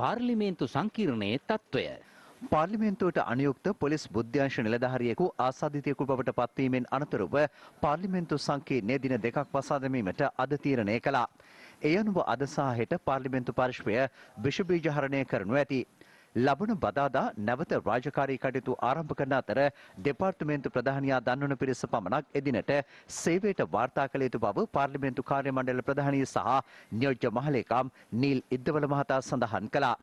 පාර්ලිමේන්තු සංකීර්ණයේ තත්ත්වය. පාර්ලිමේන්තුවට අනියුක්ත පොලිස් බුද්ධ්‍යංශ නිලධාරියෙකු ආසාධිතයෙකු බවට පත්වීමෙන් අනතුරුව පාර්ලිමේන්තු සංකීර්ණයේ දින දෙකක් පසා දැමීමට අද තීරණය කළා. ඒ අනුව අද සහ හෙට පාර්ලිමේන්තු පරිශ්‍රය විෂබීජ හරණය කරනු ඇති. ලබන බදාදා නැවත රාජකාරී කටයුතු ආරම්භ කරන අතර දෙපාර්තමේන්තු ප්‍රධානියා දන්වන පිරිස පමණක් එදිනට සේවයට වාර්තා කළ යුතු බව පාර්ලිමේන්තු කාර්ය මණ්ඩල ප්‍රධානී සහ නියෝජ්‍ය මහලේකම් නීල් ඉද්දවල මහතා සඳහන් කළා.